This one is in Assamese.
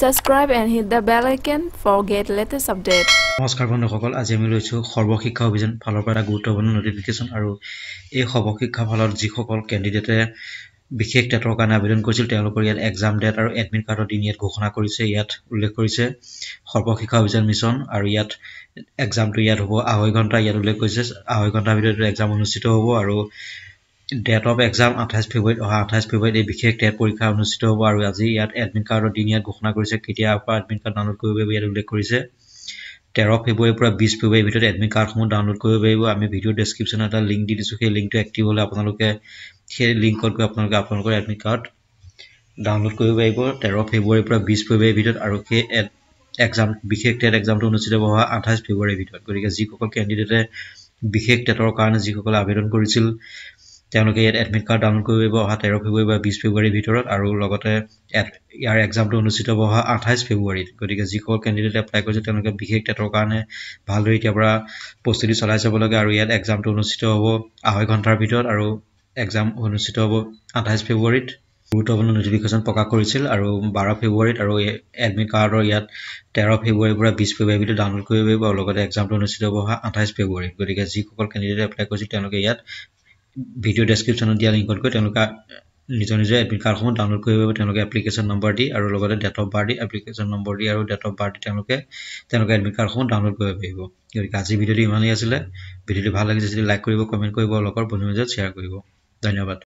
subscribe and hit the bell icon for get latest update নমস্কাৰ বন্ধুসকল আজি আমি লৈছোঁ সৰ্বশিক্ষা অভিযান ফালৰ পৰা এটা গুৰুত্বপূৰ্ণ নটিফিকেশ্যন আৰু এই সৰ্বশিক্ষা ফালত যিসকল কেণ্ডিডেটে বিশেষ টেটৰ কাৰণে আবেদন কৰিছিল তেওঁলোকৰ ইয়াত এক্সাম ডেট আৰু এডমিট কাৰ্ডৰ দিন ইয়াত ঘোষণা কৰিছে ইয়াত উল্লেখ কৰিছে সৰ্বশিক্ষা অভিযান মিছন আৰু ইয়াত এক্সামটো ইয়াত হ'ব আঢ়ৈ ঘণ্টা ইয়াত উল্লেখ কৰিছে আঢ়ৈ ঘণ্টাৰ ভিতৰত এক্সাম অনুষ্ঠিত হ'ব আৰু ডেট অফ এক্সাম আঠাইছ ফেব্ৰুৱাৰীত অহা আঠাইছ ফেব্ৰুৱাৰীত এই বিশেষ টেট পৰীক্ষা অনুষ্ঠিত হ'ব আৰু আজি ইয়াত এডমিট কাৰ্ডৰ দিন ইয়াত ঘোষণা কৰিছে কেতিয়াৰ পৰা এডমিট কাৰ্ড ডাউনলোড কৰিব পাৰিব ইয়াত উল্লেখ কৰিছে তেৰ ফেব্ৰুৱাৰীৰ পৰা বিছ ফেব্ৰুৱাৰীৰ ভিতৰত এডমিট কাৰ্ডসমূহ ডাউনলোড কৰিব পাৰিব আমি ভিডিঅ' ডেছক্ৰিপশ্যনত এটা লিংক দি দিছোঁ সেই লিংকটো এক্টিভ হ'লে আপোনালোকে সেই লিংকত গৈ আপোনালোকে আপোনালোকৰ এডমিট কাৰ্ড ডাউনলোড কৰিব পাৰিব তেৰ ফেব্ৰুৱাৰীৰ পৰা বিছ ফেব্ৰুৱাৰীৰ ভিতৰত আৰু সেই এড এক্সাম বিশেষ টেট এক্সামটো অনুষ্ঠিত হ'ব অহা আঠাইছ ফেব্ৰুৱাৰীৰ ভিতৰত গতিকে যিসকল কেণ্ডিডেটে বিশেষ টেটৰ কাৰণে যিসকলে আবেদন কৰিছিল তেওঁলোকে ইয়াত এডমিট কাৰ্ড ডাউনলোড কৰিব অহা তেৰ ফেব্ৰুৱাৰী বা বিছ ফেব্ৰুৱাৰীৰ ভিতৰত আৰু লগতে ইয়াৰ এক্সামটো অনুষ্ঠিত হ'ব অহা আঠাইছ ফেব্ৰুৱাৰীত গতিকে যিসকল কেণ্ডিডেট এপ্লাই কৰিছে তেওঁলোকে বিশেষ টেটৰ কাৰণে ভালদৰে এতিয়াৰ পৰা প্ৰস্তুতি চলাই চাব লাগে আৰু ইয়াত এক্সামটো অনুষ্ঠিত হ'ব আঢ়ৈ ঘণ্টাৰ ভিতৰত আৰু এক্সাম অনুষ্ঠিত হ'ব আঠাইছ ফেব্ৰুৱাৰীত গুৰুত্বপূৰ্ণ নটিফিকেশ্যন প্ৰকাশ কৰিছিল আৰু বাৰ ফেব্ৰুৱাৰীত আৰু এডমিট কাৰ্ডৰ ইয়াত তেৰ ফেব্ৰুৱাৰীৰ পৰা বিছ ফেব্ৰুৱাৰী ভিতৰত ডাউনলোড কৰিব পাৰিব আৰু লগতে এক্সামটো অনুষ্ঠিত হ'ব অহা আঠাইছ ফেব্ৰুৱাৰীত গতিকে যিসকল কেণ্ডিডেট এপ্লাই কৰিছিল তেওঁলোকে ইয়াত ভিডিঅ' ডেছক্ৰিপশ্যনত দিয়া লিংকতকৈ তেওঁলোকে নিজৰ নিজৰ এডমিট কাৰ্ডসমূহ ডাউনলোড কৰিব পাৰিব তেওঁলোকে এপ্লিকেশ্যন নম্বৰ দি আৰু লগতে ডেট অফ বাৰ্থ দি এপ্লিকেশ্যন নম্বৰ দি আৰু ডেট অফ বাৰ্থ দি তেওঁলোকে তেওঁলোকে এডমিট কাৰ্ডসমূহ ডাউনলোড কৰিব পাৰিব গতিকে আজি ভিডিঅ'টো ইমানেই আছিলে ভিডিঅ'টো ভাল লাগিছে যদি লাইক কৰিব কমেণ্ট কৰিব লগৰ বন্ধুৰ মাজত শ্বেয়াৰ কৰিব ধন্যবাদ